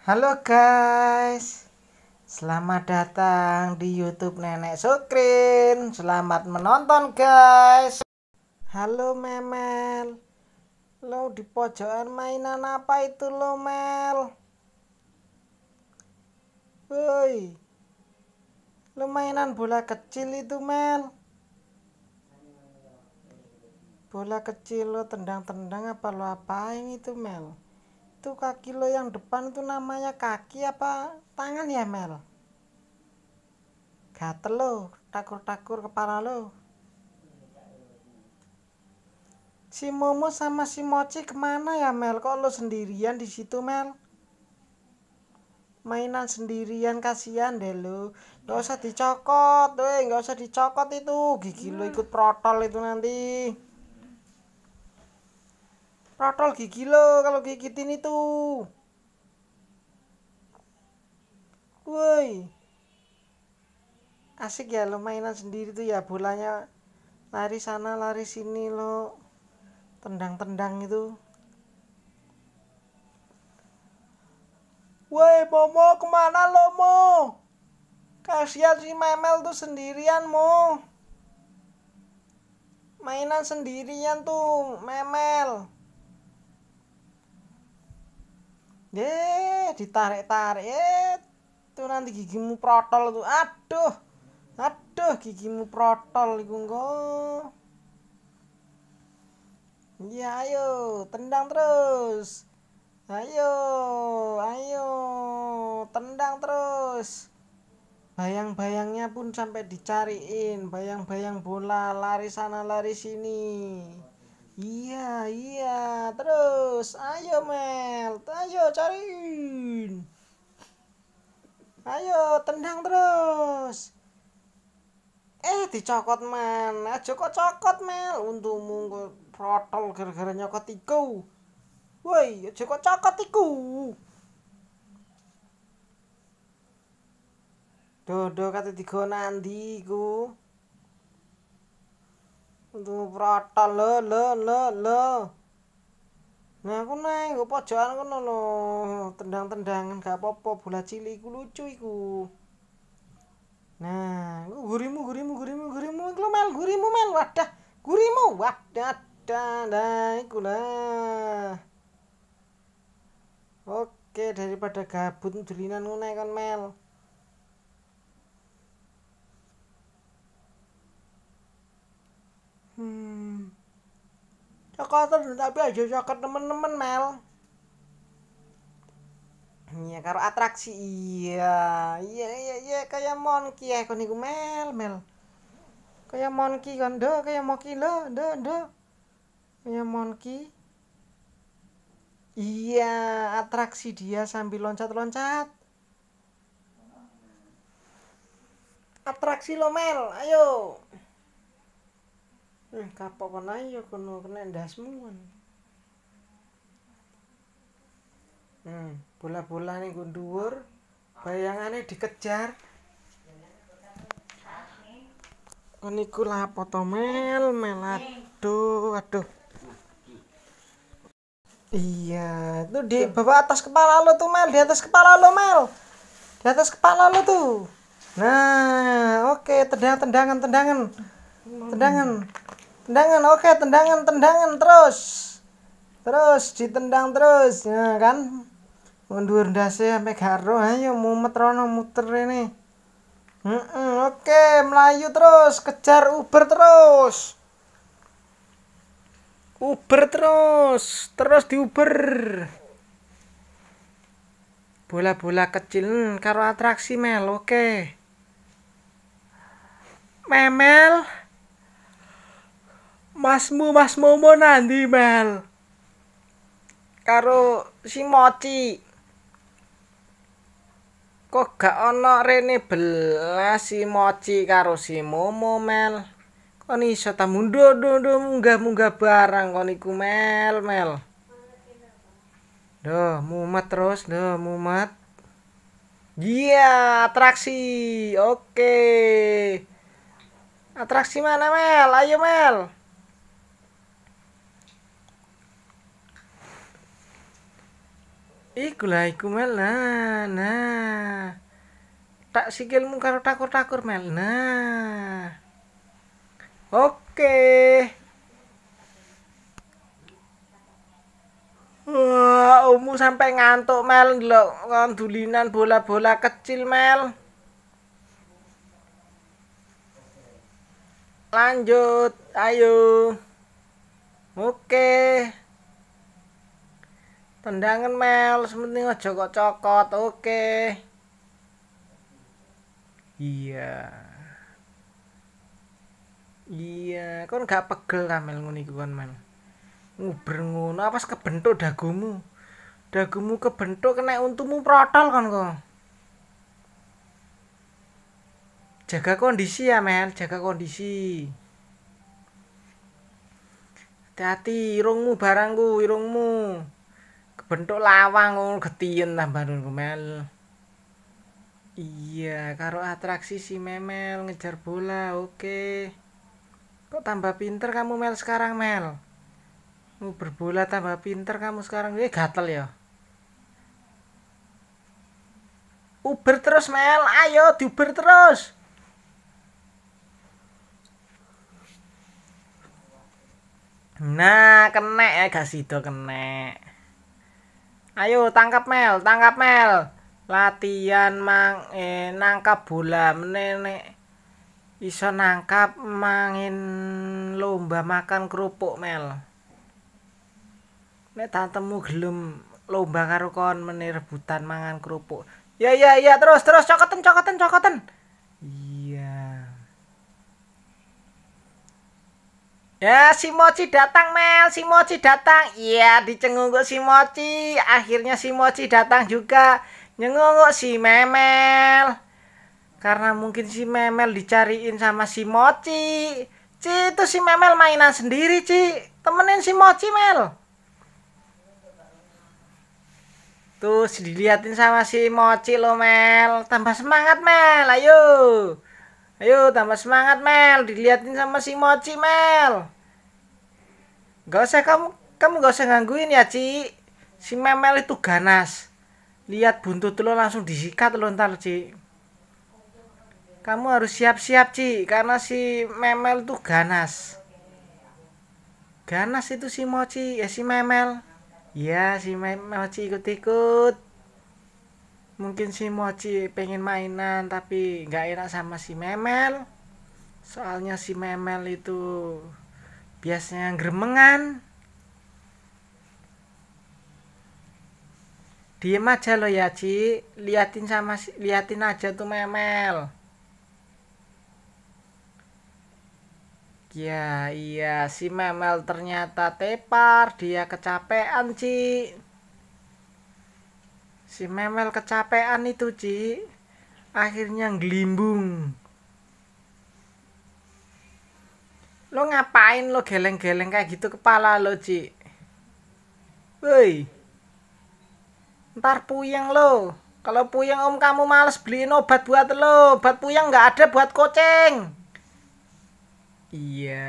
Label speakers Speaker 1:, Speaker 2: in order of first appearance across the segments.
Speaker 1: Halo guys Selamat datang di youtube Nenek Sukrin Selamat menonton guys Halo Memel Lo di pojokan mainan apa itu lo Mel Woi Lo mainan bola kecil itu Mel Bola kecil lo tendang-tendang apa lo apain itu Mel itu kaki lo yang depan itu namanya kaki apa tangan ya Mel gatel lo takur-takur kepala lo si Momo sama si Mochi kemana ya Mel kok lo sendirian di situ Mel mainan sendirian kasihan deh lo. Gak usah dicokot weh Gak usah dicokot itu gigi lo hmm. ikut protol itu nanti Rotol gigi lo kalau gigitin itu. Woi. Asik ya lo mainan sendiri tuh ya bolanya lari sana lari sini lo tendang-tendang itu. Woi Momo kemana lo Mo? Kasihan si Memel tuh sendirian Mo. Mainan sendirian tuh Memel. Eh, ditarik-tarik. Eh, itu nanti gigimu protol tuh. Aduh. Aduh, gigimu protol iku Iya, ayo, tendang terus. Ayo, ayo, tendang terus. Bayang-bayangnya pun sampai dicariin, bayang-bayang bola lari sana lari sini. Iya, iya. Terus, ayo Mel. Ayo cariin. Ayo, tendang terus. Eh, dicokot man. Aja kok cokot Mel. Untungmu kok protol gara-gara nyokot iku. Woi, aja kok cokot iku. Dodo kate digonandi iku. Prata lo lo lo lo. Nah aku naik gue pojokan kono lo tendang-tendangan gak apa-apa bola cilik iku lucu iku. Nah, iku gurimu gurimu gurimu gurimu iku mel gurimu mel wadah gurimu wadah dah nah iku lah. Oke daripada gabut dulinan ngono kan mel. ya kotor tapi aja ke temen-temen Mel Iya karo atraksi iya. Iya iya iya kayak monkey eh, ya kon iku mel mel. kayak monkey kan do kayak monkey lo do do. kayak monkey. Iya, atraksi dia sambil loncat-loncat. Atraksi lo mel, ayo. Nah, kapok kena ya kono kena ndasmu. Hmm, bola-bolane ku dhuwur, bayangane dikejar. Niku lapo to mel mel aduh aduh. Iya, itu di bawah atas kepala lo tuh Mel, di atas kepala lo Mel. Di atas kepala lo tuh. Nah, oke, okay, tendangan, tendangan tendangan. Tendangan tendangan oke okay, tendangan tendangan terus terus ditendang terus ya kan mundur dasi sampai garo ayo mumet rono muter ini oke okay, melayu terus kejar uber terus uber terus terus di uber bola-bola kecil hmm, karo atraksi mel oke okay. memel masmu mas momo nanti mel karo si mochi. kok gak ono rene belas si mochi, karo si momo mel kon iso ta mundur do munggah munggah barang kon iku mel mel Do, mumet terus, do, mumet. Iya, yeah, atraksi. Oke. Okay. Atraksi mana, Mel? Ayo, Mel. Iku lah iku mel nah, nah. Tak sikilmu karo takur-takur mel nah. Oke. Wah, umu sampai ngantuk mel ndelok kandulinan bola-bola kecil mel. Lanjut, ayo. Oke. Tendangan Mel, sementing aja kok cokot. Oke. Okay. Iya. Iya, kon gak pegel lah Mel ngunik kon Mel. Nguber ngono apa kebentuk dagumu. Dagumu kebentuk kena untumu protol kan kok. Jaga kondisi ya Mel, jaga kondisi. Hati-hati irungmu barangku, irungmu bentuk lawang ngono getien tambah baru mel iya karo atraksi si memel ngejar bola oke kok tambah pinter kamu mel sekarang mel mau berbola tambah pinter kamu sekarang eh gatel ya Uber terus Mel, ayo di Uber terus. Nah, kena ya kasih itu kena. Ayo tangkap Mel, tangkap Mel. Latihan mang eh, nangkap bola menenek. Iso nangkap mangin lomba makan kerupuk Mel. Nek tantemu gelem lomba karo kon rebutan mangan kerupuk. Ya ya ya terus terus cokoten cokoten cokoten. Ya, si Mochi datang, Mel. Si Mochi datang. Iya, dicengunguk si Mochi. Akhirnya si Mochi datang juga. Nyengunguk si Memel. Karena mungkin si Memel dicariin sama si Mochi. Ci, itu si Memel mainan sendiri, Ci. Temenin si Mochi, Mel. Tuh, diliatin sama si Mochi lo, Mel. Tambah semangat, Mel. Ayo. Ayo tambah semangat Mel, Dilihatin sama si Mochi Mel. Gak usah kamu kamu gak usah gangguin ya Ci. Si Memel itu ganas. Lihat buntut lo langsung disikat lo ntar Ci. Kamu harus siap-siap Ci karena si Memel itu ganas. Ganas itu si Mochi, ya si Memel. Ya si Memel Ci ikut-ikut mungkin si Mochi pengen mainan tapi nggak enak sama si Memel soalnya si Memel itu biasanya gremengan diem aja lo ya Ci liatin sama si liatin aja tuh Memel ya iya si Memel ternyata tepar dia kecapean Ci si memel kecapean itu Ci akhirnya ngelimbung lo ngapain lo geleng-geleng kayak gitu kepala lo Ci woi ntar puyeng lo kalau puyeng om kamu males beliin obat buat lo obat puyeng nggak ada buat koceng iya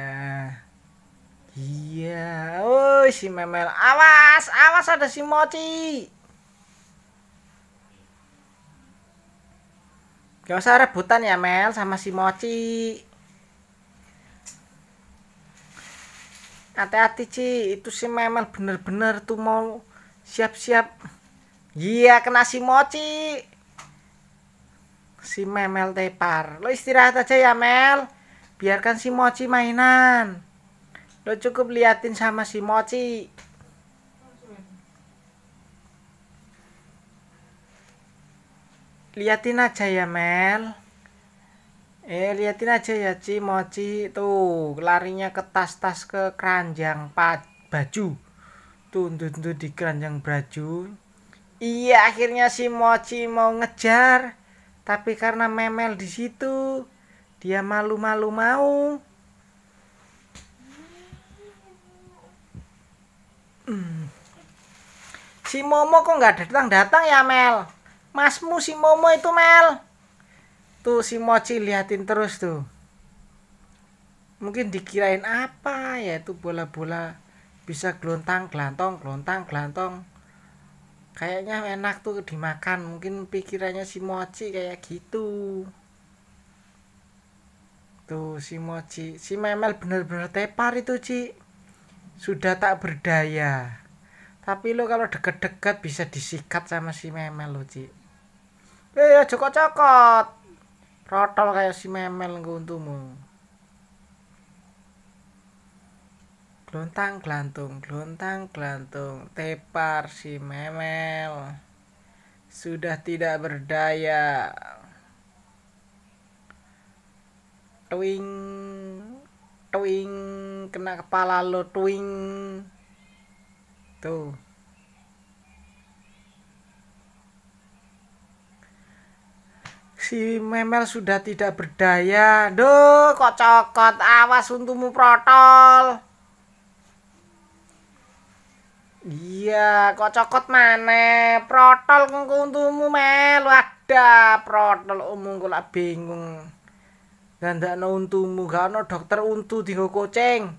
Speaker 1: iya oh si memel awas awas ada si mochi Gak usah rebutan ya Mel sama si Mochi. Hati-hati Ci, itu si memang bener-bener tuh mau siap-siap. Iya -siap. kena si Mochi. Si Memel tepar. Lo istirahat aja ya Mel. Biarkan si Mochi mainan. Lo cukup liatin sama si Mochi. liatin aja ya Mel eh liatin aja ya Ci Moci tuh larinya ke tas-tas ke keranjang pad baju tuh tuh, tuh di keranjang baju iya akhirnya si Moci mau ngejar tapi karena memel di situ dia malu-malu mau hmm. si Momo kok nggak datang datang ya Mel Masmu si Momo itu Mel. Tuh si Mochi liatin terus tuh. Mungkin dikirain apa ya itu bola-bola bisa gelontang gelantong gelontang gelantong. Kayaknya enak tuh dimakan. Mungkin pikirannya si Mochi kayak gitu. Tuh si Mochi, si Memel bener-bener tepar itu, Ci. Sudah tak berdaya. Tapi lo kalau deket-deket bisa disikat sama si Memel lo, Ci. Eh, ya cokot iya, cokot. Rotol kayak si memel nggo untumu. Gelontang gelantung, gelontang gelantung, tepar si memel. Sudah tidak berdaya. Twing, twing, kena kepala lo, twing. Tuh. Si Memel sudah tidak berdaya. Duh, kok cokot. Awas untukmu protol. Iya, kok cokot mana? Protol kengku untukmu, Mel. Wadah, protol umum oh, kok bingung. ada untumu, gak dokter untu dinggo kucing.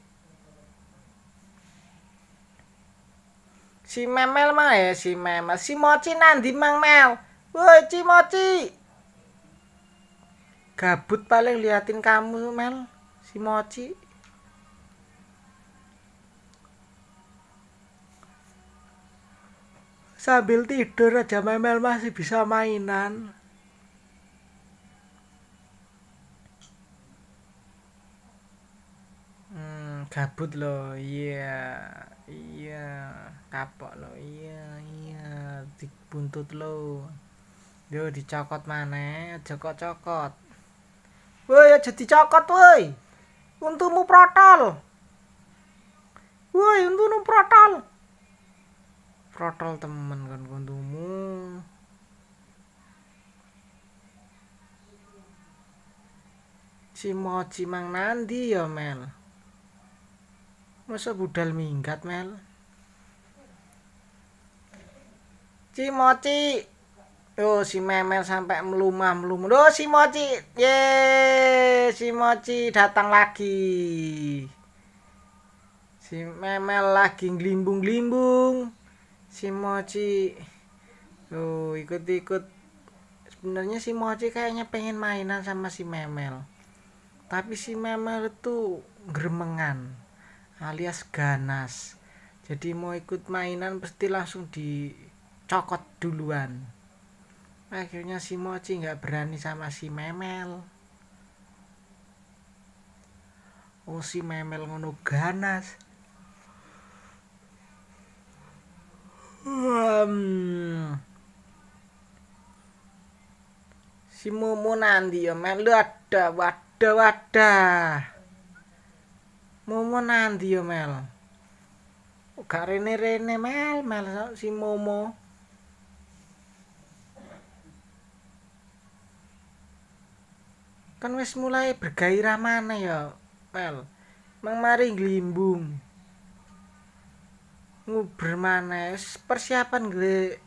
Speaker 1: Si Memel mah ya, si Memel. Si Mochi nanti Mang Mel. Woi, mochi Gabut paling liatin kamu Mel, si Mochi. Sambil tidur aja Mel masih bisa mainan. Hmm, gabut lo iya, yeah, iya, yeah. kapok lo iya, yeah, iya, dibuntut lo. Yo dicokot mana? cokot cokot Woi, aja ya dicokot woi. Untumu protol. Woi, untumu protol. Protol temen kan untumu. Si cimang nanti ya Mel. Masa budal minggat Mel. Cimoci. Yo oh, si Memel sampai melumah melumah. Oh, Do, si Mochi, ye si Mochi datang lagi. Si Memel lagi ngelimbung glimbung. Si Mochi. lo ikut-ikut. Sebenarnya si Mochi kayaknya pengen mainan sama si Memel. Tapi si Memel itu geremengan alias ganas. Jadi mau ikut mainan pasti langsung dicokot duluan akhirnya si Mochi nggak berani sama si Memel oh si Memel ngono ganas um, si Mumu nanti ya Mel ada wada wada. Mumu nanti ya Mel gak rene rene Mel Mel si Momo kan wis mulai bergairah mana ya pel mang mari glimbung nguber mana persiapan gede,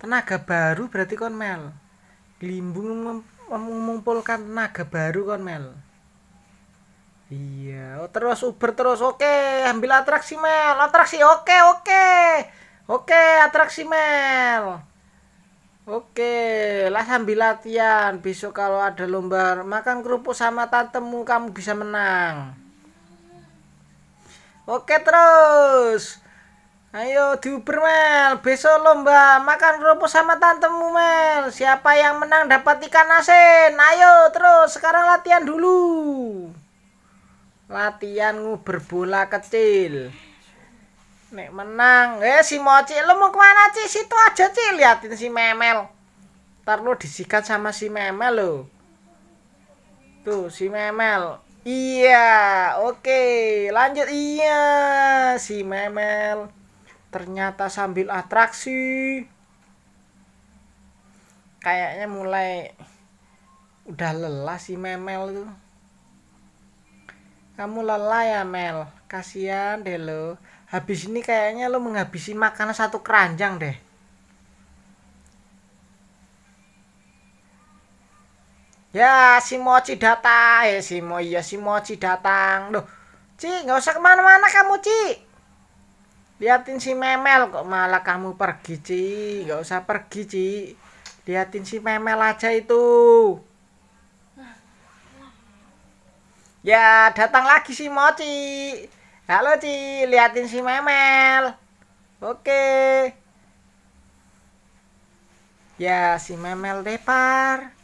Speaker 1: tenaga baru berarti kon mel glimbung mengumpulkan tenaga baru kon mel iya oh, terus uber terus oke ambil atraksi mel atraksi oke oke oke atraksi mel Oke, lah sambil latihan. Besok kalau ada lomba makan kerupuk sama tantemu kamu bisa menang. Oke terus. Ayo diuber Mel, besok lomba makan kerupuk sama tantemu Mel. Siapa yang menang dapat ikan asin. Ayo terus, sekarang latihan dulu. Latihan nguber bola kecil. Nek menang. Eh si Moci, lo mau kemana Ci? Situ aja Ci, liatin si Memel. Ntar lu disikat sama si Memel lo. Tuh si Memel. Iya, oke. Lanjut iya si Memel. Ternyata sambil atraksi. Kayaknya mulai udah lelah si Memel tuh. Kamu lelah ya Mel, kasihan deh lo habis ini kayaknya lo menghabisi makanan satu keranjang deh Ya, si Mochi datang. Eh, si Mo, ya si Mochi datang. Loh, Ci, nggak usah kemana-mana kamu, Ci. Liatin si Memel kok malah kamu pergi, Ci. Nggak usah pergi, Ci. Liatin si Memel aja itu. Ya, datang lagi si Mochi. Halo Ci, liatin si Memel. Oke. Ya, si Memel depar.